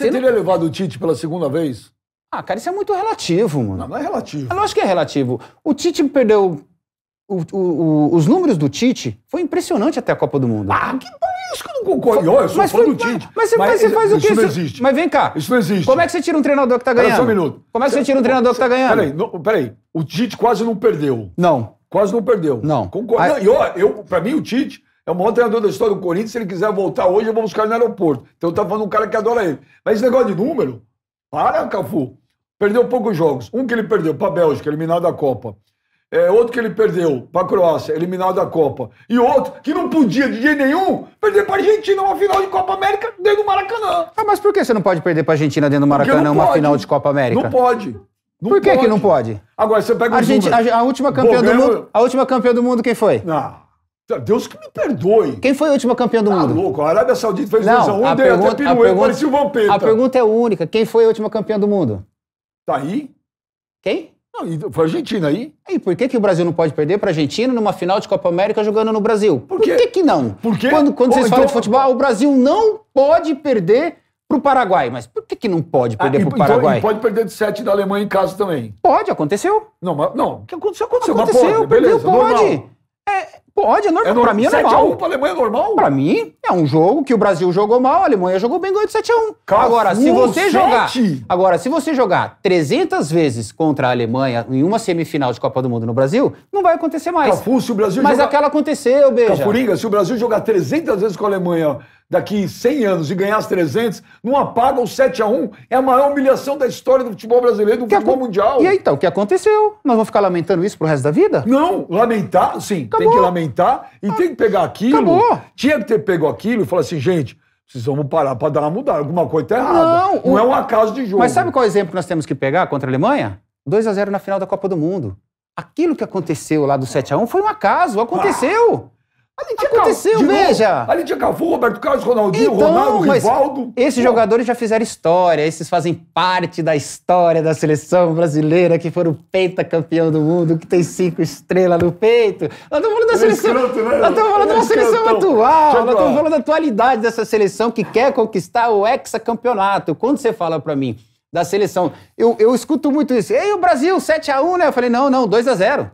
Você não... teria levado o Tite pela segunda vez? Ah, cara, isso é muito relativo, mano. Não, não é relativo. Eu ah, acho que é relativo. O Tite perdeu. O, o, o, os números do Tite foi impressionante até a Copa do Mundo. Ah, que bom é isso que eu não concordo. Eu, sou mas fã foi, do Tite. Mas, mas, mas, você faz o quê? Isso não existe. Mas vem cá. Isso não existe. Como é que você tira um treinador que tá ganhando? Pera só um minuto. Como é que você tira um treinador que tá ganhando? Peraí, não, peraí. O Tite quase não perdeu. Não. Quase não perdeu. Não. Concordo. Aí, eu, eu, pra mim, o Tite é o maior treinador da história do Corinthians. Se ele quiser voltar hoje, eu vou buscar ele no aeroporto. Então tá falando um cara que adora ele. Mas esse negócio de número, para, Cafu. Perdeu poucos jogos. Um que ele perdeu para a Bélgica, eliminado da Copa. É, outro que ele perdeu para a Croácia, eliminado da Copa. E outro que não podia de jeito nenhum perder para a Argentina uma final de Copa América dentro do Maracanã. Ah, mas por que você não pode perder para a Argentina dentro do Maracanã uma final de Copa América? Não pode. Não por que, pode. que não pode? Agora você pega o a, a última campeã Bom, do mundo. A última campeã do mundo quem foi? Não. Deus que me perdoe. Quem foi o último campeão do tá mundo? louco, a Arábia Saudita fez 2x1, um, deu até pirueta, parecia o Vampeta. A pergunta é única, quem foi o último campeão do mundo? Tá aí? Quem? Não, foi a Argentina aí. E por que, que o Brasil não pode perder para Argentina numa final de Copa América jogando no Brasil? Por, por que, que não? Por quê? Quando, quando oh, vocês então... falam de então- futebol, o Brasil não pode perder pro Paraguai. Mas por que, que não pode ah, perder ah, Paraguai? Então, pode perder de 7 da Alemanha em casa também. Pode, aconteceu. Não, mas, não. O que aconteceu, aconteceu. Aconteceu, mas pode, perdeu, beleza, pode. É, Pode, é normal. É normal. Pra mim é normal. 7x1 pra Alemanha é normal? Pra mim, é um jogo que o Brasil jogou mal, a Alemanha jogou bem, ganhou de 7x1. Agora, se você 7. jogar. Agora, se você jogar 300 vezes contra a Alemanha em uma semifinal de Copa do Mundo no Brasil, não vai acontecer mais. Cafu, se o Brasil Mas jogar... aquela aconteceu, beija. Cafuringa, se o Brasil jogar 300 vezes com a Alemanha daqui 100 anos e ganhar as 300, não apaga o 7x1. É a maior humilhação da história do futebol brasileiro, do que futebol a... mundial. E aí, então, o que aconteceu? Nós vamos ficar lamentando isso pro resto da vida? Não, lamentar, sim, Acabou. tem que lamentar parlamentar e ah, tem que pegar aquilo. Acabou. Tinha que ter pego aquilo e falar assim, gente, precisamos parar para dar uma mudada. Alguma coisa tá errada. Não, não é o... é um acaso de jogo. Mas sabe qual é exemplo que nós temos que pegar contra a Alemanha? 2 a 0 na final da Copa do Mundo. Aquilo que aconteceu lá do 7 a 1 foi um acaso, aconteceu. Ah. Ali tinha aconteceu, veja. Ali tinha Roberto Carlos, Ronaldinho, então, Ronaldo, Rivaldo. Esses jogadores já fizeram história, esses fazem parte da história da seleção brasileira, que foram pentacampeão do mundo, que tem cinco estrelas no peito. Nós estamos falando da é seleção. né? Nós estamos falando da é seleção atual, nós estamos falando da atualidade dessa seleção que quer conquistar o hexacampeonato. Quando você fala para mim da seleção, eu, eu escuto muito isso. Ei, o Brasil, 7x1, né? Eu falei, não, não, 2x0.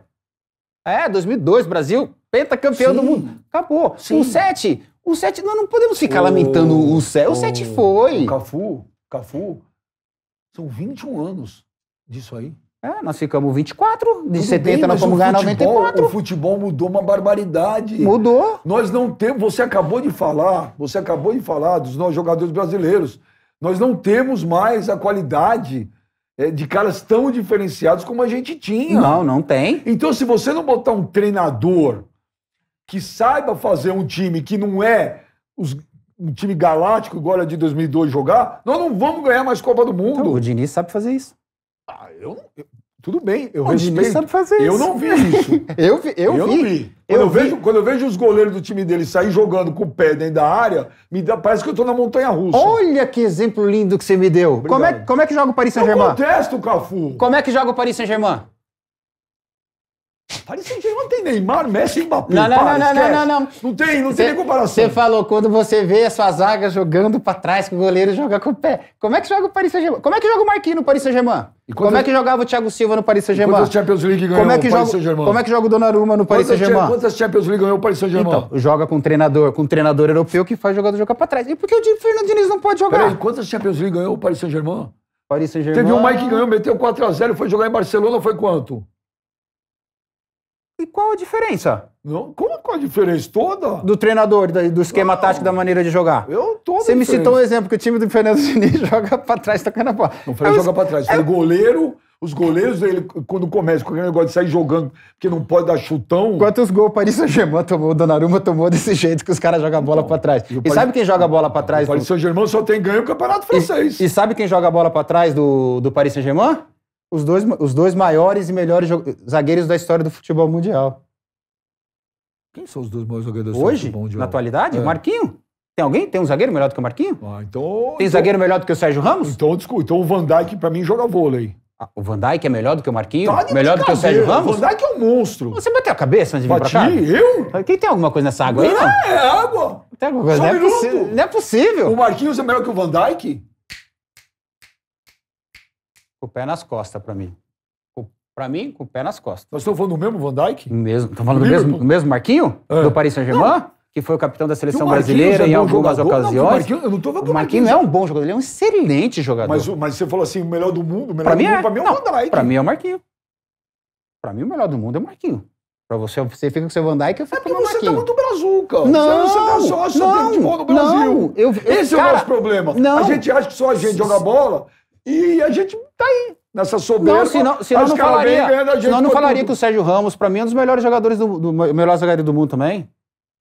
É, 2002, Brasil, pentacampeão do mundo. Acabou. Sim. O 7, o 7, nós não podemos ficar o... lamentando o 7. O 7 foi. O Cafu, Cafu, são 21 anos disso aí. É, nós ficamos 24, de Tudo 70 bem, nós vamos ganhar 94. O futebol mudou uma barbaridade. Mudou. Nós não temos, você acabou de falar, você acabou de falar dos nossos jogadores brasileiros. Nós não temos mais a qualidade é, de caras tão diferenciados como a gente tinha. Não, não tem. Então, se você não botar um treinador que saiba fazer um time que não é os, um time galáctico igual a de 2002 jogar, nós não vamos ganhar mais Copa do Mundo. Então, o Diniz sabe fazer isso. Ah, eu, eu tudo bem, eu o respeito. Diniz sabe fazer eu não vi isso. eu vi, eu, eu vi. vi. Quando eu, eu vejo, quando eu vejo os goleiros do time dele sair jogando com o pé dentro da área, me dá, parece que eu tô na montanha russa. Olha que exemplo lindo que você me deu. Como é, como é que joga o Paris Saint-Germain? Eu protesto, o Cafu. Como é que joga o Paris Saint-Germain? Paris Saint-Germain tem Neymar, Messi e Mbappé. Não, não, para, não, não, não, não, não. Não tem, não cê, tem nem comparação. Você falou, quando você vê a sua zaga jogando pra trás, que o goleiro joga com o pé. Como é que joga o Paris Saint-Germain? Como é que joga o Marquinhos no Paris Saint-Germain? Como é, é que jogava o Thiago Silva no Paris Saint-Germain? Quantas Champions League ganhou como é que o Paris Saint-Germain? Como é que joga o Donnarumma no Paris Saint-Germain? Quantas Champions League ganhou o Paris Saint-Germain? Então, joga com um treinador, com um treinador europeu que faz jogador jogar pra trás. E por que o Fernando Diniz não pode jogar? Peraí, quantas Champions League ganhou o Paris Saint-Germain? Paris Saint-Germain... Teve um Mike que ganhou, meteu 4x0, foi jogar em Barcelona, foi quanto? E qual a diferença? Não, como qual a diferença toda? Do treinador, do esquema Não. tático, da maneira de jogar. Eu tô Você me citou um exemplo que o time do Fernando Diniz joga pra trás tocando a bola. Não, o Fernando joga pra trás. O é goleiro, os goleiros, ele, quando começa com aquele negócio de sair jogando, porque não pode dar chutão. Quantos gols o Paris Saint-Germain tomou, o Donnarumma tomou desse jeito que os caras jogam a bola então, pra trás. E, Paris- sabe quem joga a bola pra trás? O Paris Saint-Germain só tem ganho o Campeonato Francês. E sabe quem joga a bola pra trás do, do Paris Saint-Germain? os dois, os dois maiores e melhores zagueiros da história do futebol mundial. Quem são os dois maiores zagueiros da Hoje, do mundial? na atualidade, é. Marquinho. Tem alguém? Tem um zagueiro melhor do que o Marquinho? Ah, então, então... Tem zagueiro melhor do que o Sérgio Ramos? Então, desculpa. Então o Van Dijk, pra mim, joga vôlei. Ah, o Van Dijk é melhor do que o Marquinho? Tá melhor do que o Sérgio Ramos? O Van Dijk é um monstro. Você bateu a cabeça antes de vir Bati, pra cá? eu? Ah, quem tem alguma coisa nessa água não aí, não? É, água. Tem alguma coisa? Só não, é não é possível. O Marquinhos é melhor que o Van Dijk? Com o pé nas costas, para mim. Para mim, com o pé nas costas. Nós estamos tá falando do mesmo Van Dijk? Mesmo. Estamos falando do mesmo, do mesmo Marquinho? É. Do Paris Saint-Germain? Que foi o capitão da seleção brasileira é em algumas jogador? ocasiões. Não, o Marquinho, eu não tô falando o Marquinho não é um bom jogador, ele é um excelente jogador. Mas, mas você falou assim, o melhor do mundo, o melhor pra do mim mundo, é, pra mim é o Van Dijk. Pra mim é o Marquinho. Pra mim o melhor do mundo é o Marquinho. Pra você, você fica com o seu Van Dijk, eu fico é com o Marquinho. você tá muito brazuca. Não, você, você tá só, só é não, tem futebol no Brasil. Não, eu, eu, Esse cara, é o nosso problema. Não. A gente acha que só a gente joga bola e a gente tá aí, nessa soberba. Não, senão, senão não falaria, senão não falaria que o Sérgio Ramos, para mim, é um dos melhores jogadores do, do melhor zagueiro do mundo também.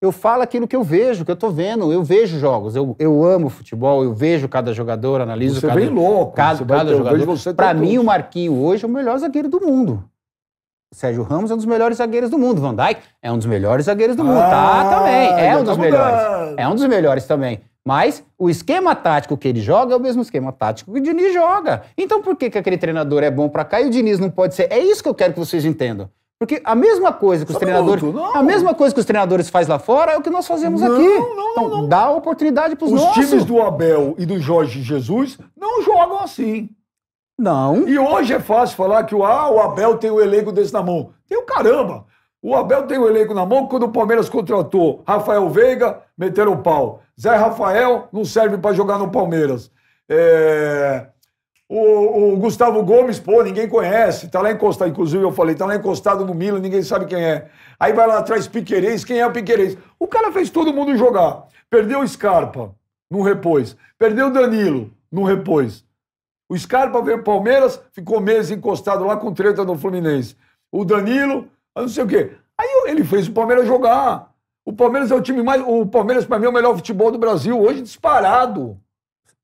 Eu falo aquilo que eu vejo, que eu tô vendo. Eu vejo jogos, eu, eu amo futebol, eu vejo cada jogador, analiso você é cada, é bem louco, cada, cada jogador. Para mim, o Marquinho hoje é o melhor zagueiro do mundo. O Sérgio Ramos é um dos melhores zagueiros do mundo. Van Dijk é um dos melhores zagueiros do mundo. Tá ah, tá, também. É um dos melhores. É um dos melhores também. Mas o esquema tático que ele joga é o mesmo esquema tático que o Diniz joga. Então por que, que aquele treinador é bom para cá e o Diniz não pode ser? É isso que eu quero que vocês entendam. Porque a mesma coisa que os Só treinadores, a mesma coisa que os treinadores faz lá fora é o que nós fazemos não, aqui. Não, então não. dá oportunidade para os nossos. Os times do Abel e do Jorge Jesus não jogam assim. Não. E hoje é fácil falar que ah, o Abel tem o elenco desse na mão. Tem o caramba. O Abel tem o um elenco na mão quando o Palmeiras contratou Rafael Veiga, meteram o pau. Zé Rafael não serve para jogar no Palmeiras. É... O, o, Gustavo Gomes, pô, ninguém conhece, tá lá encostado, inclusive eu falei, tá lá encostado no Milan, ninguém sabe quem é. Aí vai lá atrás Piquerez, quem é o Piquerez? O cara fez todo mundo jogar. Perdeu o Scarpa, não repôs. Perdeu o Danilo, não repôs. O Scarpa veio Palmeiras, ficou meses encostado lá com treta no Fluminense. O Danilo não sei o quê. Aí ele fez o Palmeiras jogar. O Palmeiras é o time mais. O Palmeiras, para mim, é o melhor futebol do Brasil, hoje disparado.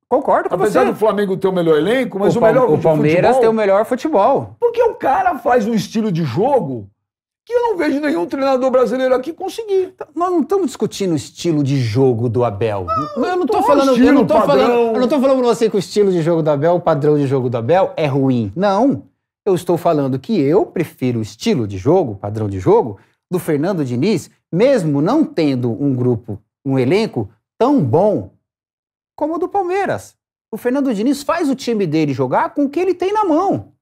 Concordo com Apesar você. do Flamengo ter o melhor elenco, mas o, o melhor O Palmeiras futebol, tem o melhor futebol. Porque o cara faz um estilo de jogo que eu não vejo nenhum treinador brasileiro aqui conseguir. Tá, nós não estamos discutindo o estilo de jogo do Abel. Não, ah, eu não estou falando, de um padrão. falando, eu não estou falando pra você que o estilo de jogo do Abel, o padrão de jogo do Abel é ruim. Não. Eu estou falando que eu prefiro o estilo de jogo, padrão de jogo, do Fernando Diniz, mesmo não tendo um grupo, um elenco tão bom como o do Palmeiras. O Fernando Diniz faz o time dele jogar com o que ele tem na mão.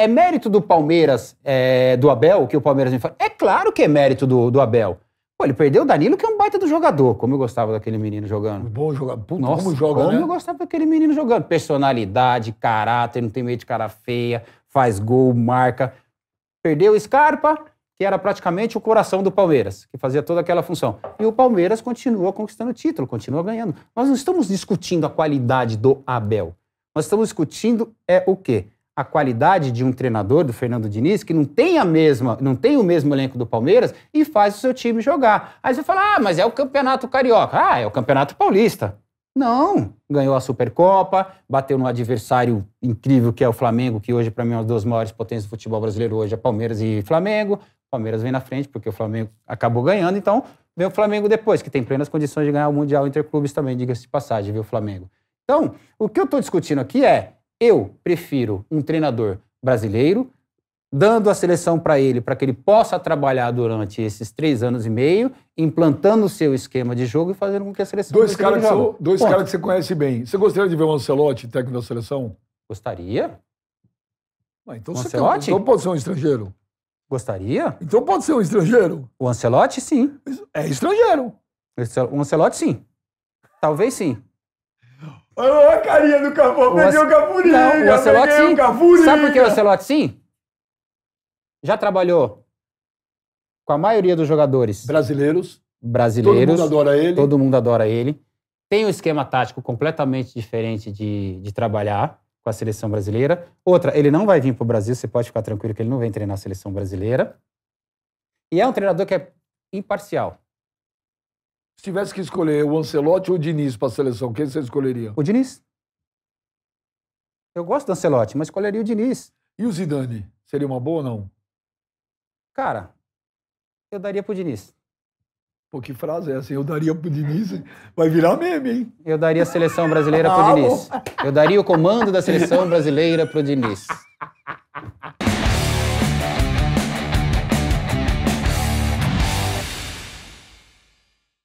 É mérito do Palmeiras, é, do Abel, que o Palmeiras me fala? É claro que é mérito do, do Abel. Pô, ele perdeu o Danilo, que é um baita do jogador. Como eu gostava daquele menino jogando. Bom jogador. Puta, Nossa, como joga, como né? eu gostava daquele menino jogando. Personalidade, caráter, não tem medo de cara feia faz gol, marca. Perdeu o Scarpa, que era praticamente o coração do Palmeiras, que fazia toda aquela função. E o Palmeiras continua conquistando título, continua ganhando. Nós não estamos discutindo a qualidade do Abel. Nós estamos discutindo é o quê? A qualidade de um treinador do Fernando Diniz que não tem a mesma, não tem o mesmo elenco do Palmeiras e faz o seu time jogar. Aí você fala: "Ah, mas é o Campeonato Carioca". Ah, é o Campeonato Paulista. Não, ganhou a Supercopa, bateu no adversário incrível que é o Flamengo, que hoje para mim é uma das maiores potências do futebol brasileiro hoje, é Palmeiras e Flamengo. Palmeiras vem na frente porque o Flamengo acabou ganhando, então vem o Flamengo depois, que tem plenas condições de ganhar o Mundial Interclubes também, diga-se de passagem, viu, Flamengo. Então, o que eu estou discutindo aqui é, eu prefiro um treinador brasileiro dando a seleção para ele, para que ele possa trabalhar durante esses três anos e meio, implantando o seu esquema de jogo e fazendo com que a seleção... Dois caras que, você, dois cara que você conhece bem. Você gostaria de ver o Ancelotti, técnico da seleção? Gostaria. Ah, então, o Ancelotti? Tem, então pode ser um estrangeiro. Gostaria? Então pode ser um estrangeiro. O Ancelotti, sim. É estrangeiro. É, o Ancelotti, sim. Talvez sim. Olha a carinha do Cafu. Perdeu o Cafurinha. Não, o Ancelotti, sim. Sabe por que o Ancelotti, sim? já trabalhou com a maioria dos jogadores brasileiros. Brasileiros. Todo mundo adora ele. Todo mundo adora ele. Tem um esquema tático completamente diferente de, de trabalhar com a seleção brasileira. Outra, ele não vai vir para o Brasil, você pode ficar tranquilo que ele não vem treinar a seleção brasileira. E é um treinador que é imparcial. Se tivesse que escolher o Ancelotti ou o Diniz para a seleção, quem você escolheria? O Diniz. Eu gosto do Ancelotti, mas escolheria o Diniz. E o Zidane? Seria uma boa ou não? Cara, eu daria pro Diniz. Pô, que frase é essa? Eu daria pro Diniz. Vai virar meme, hein? Eu daria a seleção brasileira pro ah, Diniz. Eu daria o comando da seleção brasileira pro Diniz.